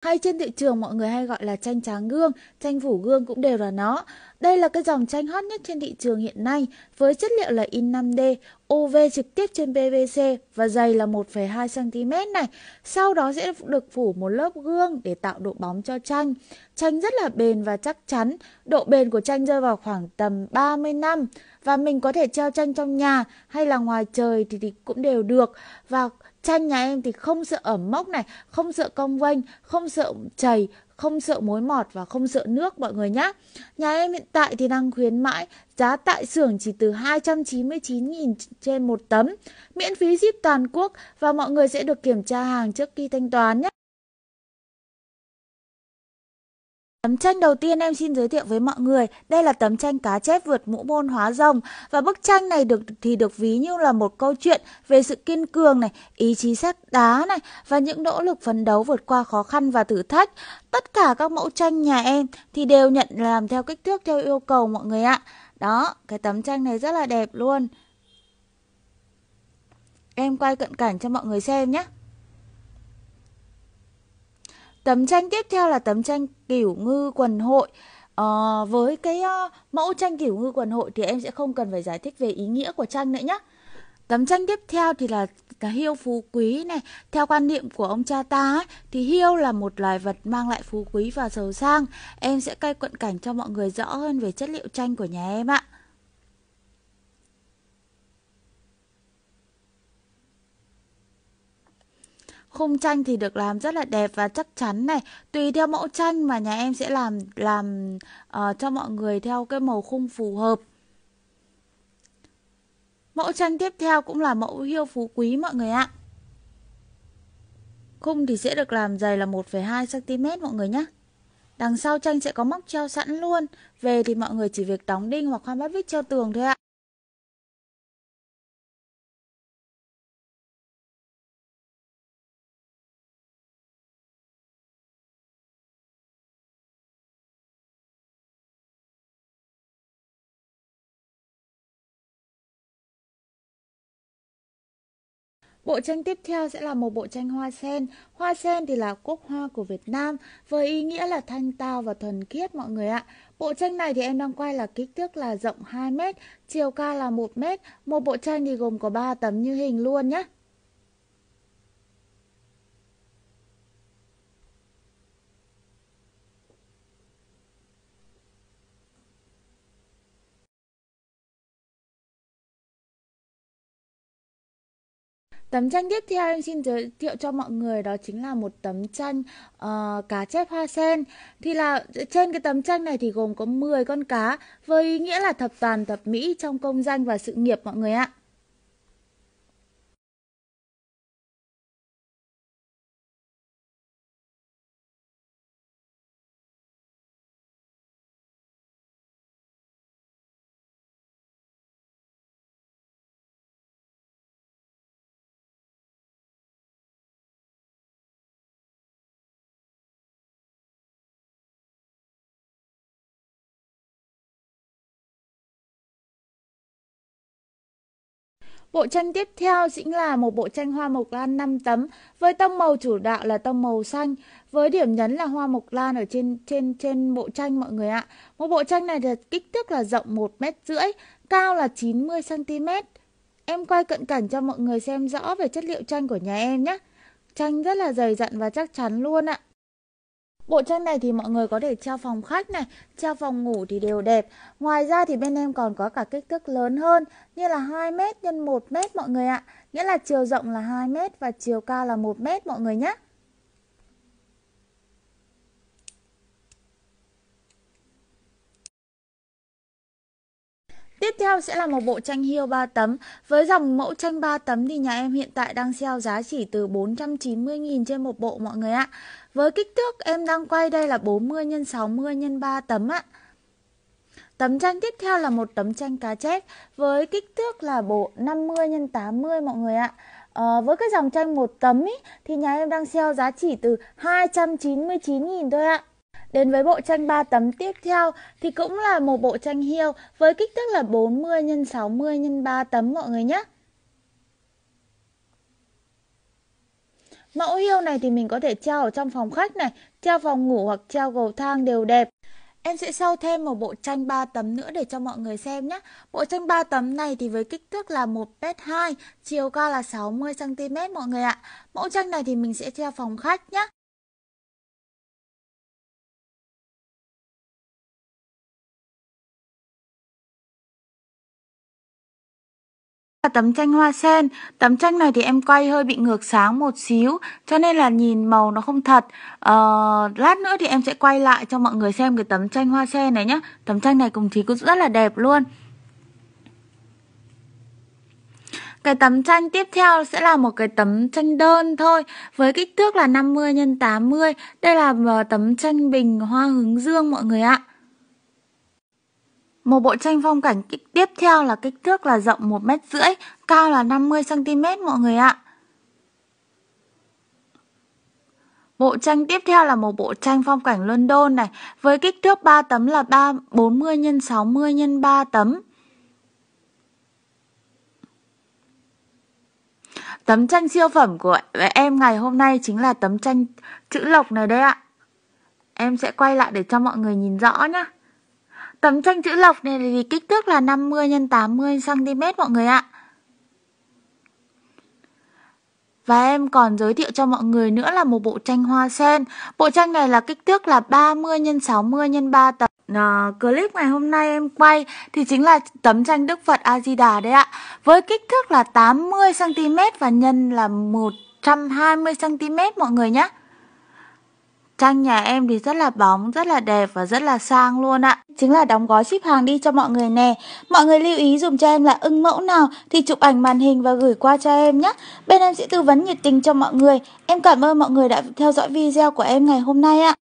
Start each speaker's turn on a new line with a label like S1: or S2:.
S1: Hay trên thị trường mọi người hay gọi là tranh tráng gương, tranh phủ gương cũng đều là nó. Đây là cái dòng tranh hot nhất trên thị trường hiện nay với chất liệu là in 5D, UV trực tiếp trên PVC và dày là 1,2cm này. Sau đó sẽ được phủ một lớp gương để tạo độ bóng cho tranh tranh rất là bền và chắc chắn. Độ bền của tranh rơi vào khoảng tầm 30 năm và mình có thể treo tranh trong nhà hay là ngoài trời thì cũng đều được. Và Chanh nhà em thì không sợ ẩm mốc này, không sợ cong vênh, không sợ chảy, không sợ mối mọt và không sợ nước mọi người nhé. Nhà em hiện tại thì đang khuyến mãi giá tại xưởng chỉ từ 299.000 trên một tấm, miễn phí ship toàn quốc và mọi người sẽ được kiểm tra hàng trước khi thanh toán nhé. Tấm tranh đầu tiên em xin giới thiệu với mọi người, đây là tấm tranh cá chép vượt mũ môn hóa rồng và bức tranh này được thì được ví như là một câu chuyện về sự kiên cường này, ý chí sắt đá này và những nỗ lực phấn đấu vượt qua khó khăn và thử thách. Tất cả các mẫu tranh nhà em thì đều nhận làm theo kích thước theo yêu cầu mọi người ạ. Đó, cái tấm tranh này rất là đẹp luôn. Em quay cận cảnh cho mọi người xem nhé. Tấm tranh tiếp theo là tấm tranh Kiểu Ngư Quần Hội. À, với cái uh, mẫu tranh Kiểu Ngư Quần Hội thì em sẽ không cần phải giải thích về ý nghĩa của tranh nữa nhé. Tấm tranh tiếp theo thì là là hiêu phú quý này. Theo quan niệm của ông cha ta ấy, thì hiêu là một loài vật mang lại phú quý và giàu sang. Em sẽ cây cận cảnh cho mọi người rõ hơn về chất liệu tranh của nhà em ạ. khung tranh thì được làm rất là đẹp và chắc chắn này tùy theo mẫu tranh mà nhà em sẽ làm làm uh, cho mọi người theo cái màu khung phù hợp mẫu tranh tiếp theo cũng là mẫu hiêu phú quý mọi người ạ khung thì sẽ được làm dày là 1,2 cm mọi người nhé đằng sau tranh sẽ có móc treo sẵn luôn về thì mọi người chỉ việc đóng
S2: đinh hoặc khoan bát vít treo tường thôi ạ Bộ tranh tiếp theo sẽ là một bộ tranh hoa sen. Hoa sen thì là quốc hoa của Việt
S1: Nam với ý nghĩa là thanh tao và thuần khiết mọi người ạ. Bộ tranh này thì em đang quay là kích thước là rộng 2 m, chiều cao là 1 m. Một bộ tranh thì gồm có 3 tấm như hình luôn nhé.
S2: Tấm tranh tiếp theo em xin giới thiệu cho mọi người đó chính là một tấm tranh uh,
S1: cá chép hoa sen. Thì là trên cái tấm tranh này thì gồm có 10 con cá với ý
S2: nghĩa là thập toàn thập mỹ trong công danh và sự nghiệp mọi người ạ. Bộ tranh tiếp theo chính
S1: là một bộ tranh hoa mộc lan 5 tấm với tông màu chủ đạo là tông màu xanh với điểm nhấn là hoa mộc lan ở trên trên trên bộ tranh mọi người ạ. Một bộ tranh này là kích thước là rộng 1 mét rưỡi, cao là 90 cm. Em quay cận cảnh cho mọi người xem rõ về chất liệu tranh của nhà em nhé. Tranh rất là dày dặn và chắc chắn luôn ạ. Bộ tranh này thì mọi người có thể treo phòng khách này, treo phòng ngủ thì đều đẹp. Ngoài ra thì bên em còn có cả kích thước lớn hơn như là 2 m x 1 m mọi người ạ. Nghĩa là chiều rộng là 2 m và chiều cao là 1 m mọi người nhé. Tiếp theo sẽ là một bộ tranh hiêu 3 tấm. Với dòng mẫu tranh 3 tấm thì nhà em hiện tại đang sale giá chỉ từ 490.000 trên một bộ mọi người ạ. Với kích thước em đang quay đây là 40 x 60 x 3 tấm ạ. Tấm tranh tiếp theo là một tấm tranh cá chép với kích thước là bộ 50 x 80 mọi người ạ. À, với cái dòng tranh một tấm ý, thì nhà em đang sale giá chỉ từ 299.000 thôi ạ. Đến với bộ tranh 3 tấm tiếp theo thì cũng là một bộ tranh hiêu với kích thước là 40 x 60 x 3 tấm mọi người nhé. Mẫu hiêu này thì mình có thể treo ở trong phòng khách này, treo phòng ngủ hoặc treo cầu thang đều đẹp. Em sẽ sâu thêm một bộ tranh 3 tấm nữa để cho mọi người xem nhé. Bộ tranh 3 tấm này thì với kích thước là 1m2, chiều cao là
S2: 60cm mọi người ạ. Mẫu tranh này thì mình sẽ treo phòng khách nhé. là tấm tranh hoa sen tấm tranh
S1: này thì em quay hơi bị ngược sáng một xíu cho nên là nhìn màu nó không thật ờ, lát nữa thì em sẽ quay lại cho mọi người xem cái tấm tranh hoa sen này nhé tấm tranh này cùng thì cũng rất là đẹp luôn cái tấm tranh tiếp theo sẽ là một cái tấm tranh đơn thôi với kích thước là 50 x 80 đây là ờ, tấm tranh bình hoa hướng dương mọi người ạ một bộ tranh phong cảnh kích tiếp theo là kích thước là rộng 1 mét rưỡi, cao là 50 cm mọi người ạ. Bộ tranh tiếp theo là một bộ tranh phong cảnh London này, với kích thước 3 tấm là 3 40 x 60 x 3 tấm. Tấm tranh siêu phẩm của em ngày hôm nay chính là tấm tranh chữ lộc này đây ạ. Em sẽ quay lại để cho mọi người nhìn rõ nhé. Tấm tranh chữ lọc này thì kích thước là 50 x 80 cm mọi người ạ. Và em còn giới thiệu cho mọi người nữa là một bộ tranh hoa sen. Bộ tranh này là kích thước là 30 x 60 x 3 tấm. À, clip ngày hôm nay em quay thì chính là tấm tranh Đức Phật A Di Đà đấy ạ. Với kích thước là 80 cm và nhân là 120 cm mọi người nhé trang nhà em thì rất là bóng, rất là đẹp và rất là sang luôn ạ. Chính là đóng gói ship hàng đi cho mọi người nè. Mọi người lưu ý dùm cho em là ưng mẫu nào thì chụp ảnh màn hình và gửi qua cho em nhé.
S2: Bên em sẽ tư vấn nhiệt tình cho mọi người. Em cảm ơn mọi người đã theo dõi video của em ngày hôm nay ạ.